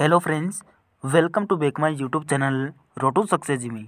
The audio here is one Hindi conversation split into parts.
हेलो फ्रेंड्स वेलकम टू बेकमाई यूट्यूब चैनल रोटू सक्सेस में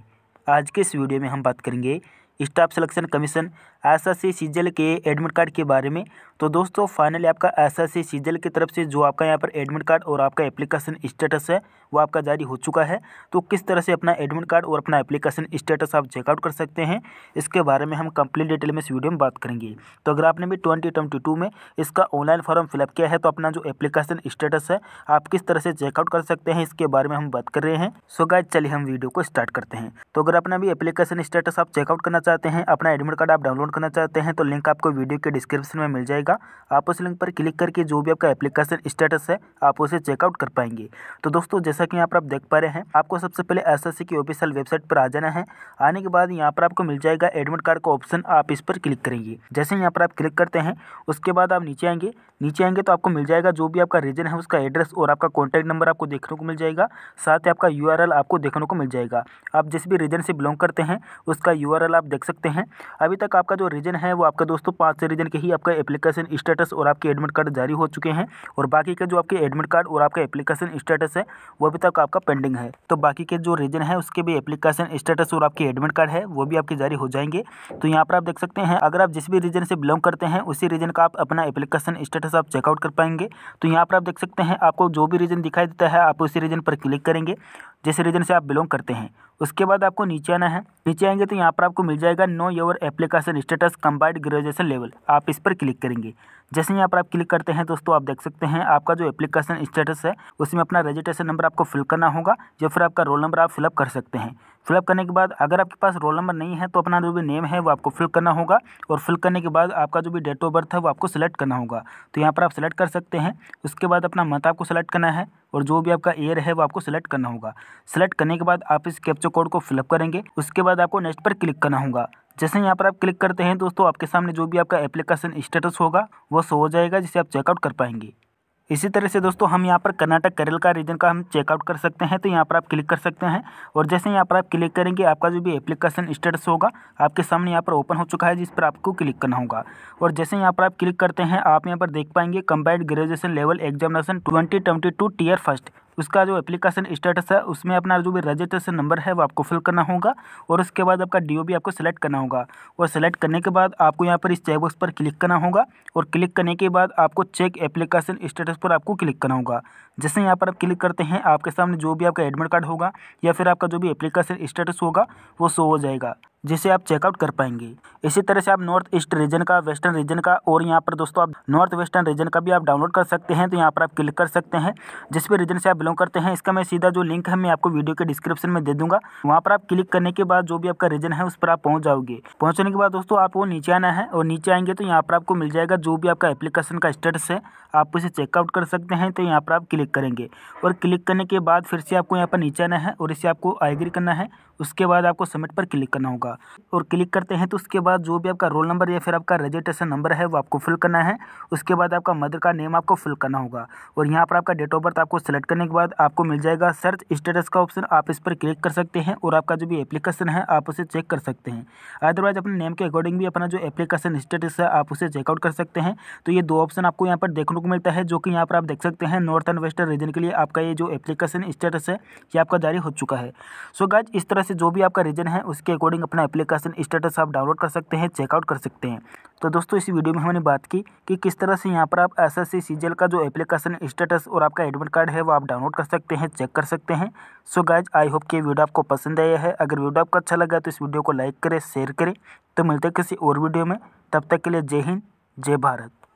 आज के इस वीडियो में हम बात करेंगे staff selection commission S C CGL के एडमिट कार्ड के बारे में तो दोस्तों फाइनली आपका एस सी सीजल की तरफ से जो आपका यहाँ पर एडमिट कार्ड और आपका एप्लीकेशन स्टेटस है वो आपका जारी हो चुका है तो किस तरह से अपना एडमिट कार्ड और अपना एप्लीकेशन स्टेटस आप चेकआउट कर सकते हैं इसके बारे में हम कंप्लीट डिटेल में इस वीडियो में बात करेंगे तो अगर आपने भी ट्वेंटी ट्वेंटी टू में इसका ऑनलाइन फॉर्म फिलअप किया है तो अपना जो एप्लीकेशन स्टेटस है आप किस तरह से चेकआउट कर सकते हैं इसके बारे में हम बात कर रहे हैं सो गाय चलिए हम वीडियो को स्टार्ट करते हैं तो अगर अपना भी एप्लीकेशन स्टेटस आप चेकआउट करना चाहते हैं अपना एडमिट कार्ड आप डाउनलोड करना चाहते हैं तो लिंक आपको वीडियो के डिस्क्रिप्शन में मिल जाएगा आप उस लिंक पर क्लिक करके जो भी आपका एप्लीकेशन स्टेटस है आप उसे चेकआउट कर पाएंगे तो दोस्तों जैसा कि यहाँ पर आप देख पा रहे हैं आपको सबसे पहले एस की ऑफिशियल वेबसाइट पर आ जाना है आने के बाद यहाँ पर आपको मिल जाएगा एडमिट कार्ड का ऑप्शन आप इस पर क्लिक करेंगे जैसे यहाँ पर आप क्लिक करते हैं उसके बाद आप नीचे आएंगे नीचे आएंगे तो आपको मिल जाएगा जो भी आपका रीजन है उसका एड्रेस और आपका कॉन्टैक्ट नंबर आपको देखने को मिल जाएगा साथ ही आपका यू आपको देखने को मिल जाएगा आप जिस भी रीजन से बिलोंग करते हैं उसका यू आप देख सकते हैं अभी तक आपका जो रीजन है वो आपका दोस्तों पाँच रीजन के ही आपका एप्लीकेशन स्टेटस और आपके एडमिट कार्ड जारी हो चुके हैं और बाकी के जो आपके एडमिट कार्ड और आपका एप्लीकेशन स्टेटस है वो अभी तक आपका पेंडिंग है तो बाकी के जो रीजन है उसके भी एप्लीकेशन स्टेटस और आपके एडमिट कार्ड है वो भी आपके जारी हो जाएंगे तो यहाँ पर आप देख सकते हैं अगर आप जिस भी रीजन से बिलोंग करते हैं उसी रीजन का आप अपना एप्लीकेशन स्टेटस आप चेकआउट कर पाएंगे तो यहाँ पर आप देख सकते हैं आपको जो भी रीजन दिखाई देता है आप उसी रीजन पर क्लिक करेंगे जिस रीजन से आप बिलोंग करते हैं उसके बाद आपको नीचे आना है नीचे आएंगे तो यहाँ पर आपको मिल जाएगा know your application status combined graduation level आप इस पर क्लिक करेंगे जैसे यहाँ पर आप क्लिक करते हैं दोस्तों आप देख सकते हैं आपका जो एप्लीकेशन स्टेटस है उसमें अपना रजिस्ट्रेशन नंबर आपको फिल करना होगा या फिर आपका रोल नंबर आप फिलअप कर सकते हैं फिलअप करने के बाद अगर आपके पास रोल नंबर नहीं है तो अपना जो भी नेम है वो आपको फिल करना होगा और फिल करने के बाद आपका जो भी डेट ऑफ बर्थ है वो आपको सेलेक्ट करना होगा तो यहाँ पर आप सेलेक्ट कर सकते हैं उसके बाद अपना मत आपको सेलेक्ट करना है और जो भी आपका एयर है वो आपको सेलेक्ट करना होगा सेलेक्ट करने के बाद आप इस कैप्चर कोड को फिलअप करेंगे उसके बाद आपको नेक्स्ट पर क्लिक करना होगा जैसे यहाँ पर आप क्लिक करते हैं दोस्तों आपके सामने जो भी आपका एप्लीकेशन स्टेटस होगा वो शो हो जाएगा जिसे आप चेकआउट कर पाएंगे इसी तरह से दोस्तों हम यहाँ पर कर्नाटक केरल का रीजन का हम चेकआउट कर सकते हैं तो यहाँ पर आप क्लिक कर सकते हैं और जैसे यहाँ पर आप क्लिक करेंगे आपका जो भी एप्लीकेशन स्टेटस होगा आपके सामने यहाँ पर ओपन हो चुका है जिस पर आपको क्लिक करना होगा और जैसे यहाँ पर आप क्लिक करते हैं आप यहाँ पर देख पाएंगे combined graduation level examination twenty twenty two tier first उसका जो एप्लीकेशन स्टेटस है उसमें अपना जो भी रजिस्ट्रेशन नंबर है वो आपको फिल करना होगा और उसके बाद आपका डी आपको सेलेक्ट करना होगा और सेलेक्ट करने के बाद आपको यहाँ पर इस चेकबॉक्स पर क्लिक करना होगा और क्लिक करने के बाद आपको चेक एप्लीकेशन स्टेटस पर आपको क्लिक करना होगा जैसे यहाँ पर आप क्लिक करते हैं आपके सामने जो भी आपका एडमिट कार्ड होगा या फिर आपका जो भी एप्लीकेशन स्टेटस होगा वो शो हो जाएगा जिसे आप चेकआउट कर पाएंगे इसी तरह से आप नॉर्थ ईस्ट रीजन का वेस्टर्न रीजन का और यहाँ पर दोस्तों आप नॉर्थ वेस्टर्न रीजन का भी आप डाउनलोड कर सकते हैं तो यहाँ पर आप क्लिक कर सकते हैं जिस भी रीजन से आप बिलोंग करते हैं इसका मैं सीधा जो लिंक है मैं आपको वीडियो के डिस्क्रिप्शन में दे दूंगा वहाँ पर आप क्लिक करने के बाद जो भी आपका रीजन है उस पर आप पहुँच जाओगे पहुँचने के बाद दोस्तों आपको नीचे आना है और नीचे आएंगे तो यहाँ पर आपको मिल जाएगा जो भी आपका एप्लीकेशन का स्टेटस है आप उसे चेकआउट कर सकते हैं तो यहाँ पर आप क्लिक क्लिक करेंगे और क्लिक करने के बाद फिर से आपको यहाँ पर नीचे आना है और इसे आपको आईग्री करना है उसके बाद आपको सबमिट पर क्लिक करना होगा और क्लिक करते हैं तो उसके बाद जो भी आपका रोल नंबर या फिर आपका रजिस्ट्रेशन नंबर है वो आपको फिल करना है उसके बाद आपका मदर का नेम आपको फिल करना होगा और यहाँ पर आपका डेट ऑफ बर्थ आपको सेलेक्ट करने के बाद आपको मिल जाएगा सर्च स्टेटस का ऑप्शन आप इस पर क्लिक कर सकते हैं और आपका जो भी एप्लीकेशन है आप उसे चेक कर सकते हैं अदरवाइज अपने नेम के अकॉर्डिंग भी अपना जो एप्लीकेशन स्टेटस है आप उसे चेकआउट कर सकते हैं तो ये दो ऑप्शन आपको यहाँ पर देखने को मिलता है जो कि यहाँ पर आप देख सकते हैं north and west register region के लिए आपका ये जो एप्लीकेशन स्टेटस है ये आपका जारी हो चुका है सो so गाइज इस तरह से जो भी आपका रीजन है उसके अकॉर्डिंग अपना एप्लीकेशन स्टेटस आप डाउनलोड कर सकते हैं चेकआउट कर सकते हैं तो दोस्तों इस वीडियो में हमने बात की कि किस तरह से यहाँ पर आप एस एस का जो एप्लीकेशन स्टेटस और आपका एडमिट कार्ड है वो आप डाउनलोड कर सकते हैं चेक कर सकते हैं सो गाइज आई होप कि वीडियो आपको पसंद आया है अगर वीडियो आपको अच्छा लगा तो इस वीडियो को लाइक करें शेयर करें तो मिलते हैं किसी और वीडियो में तब तक के लिए जय हिंद जय भारत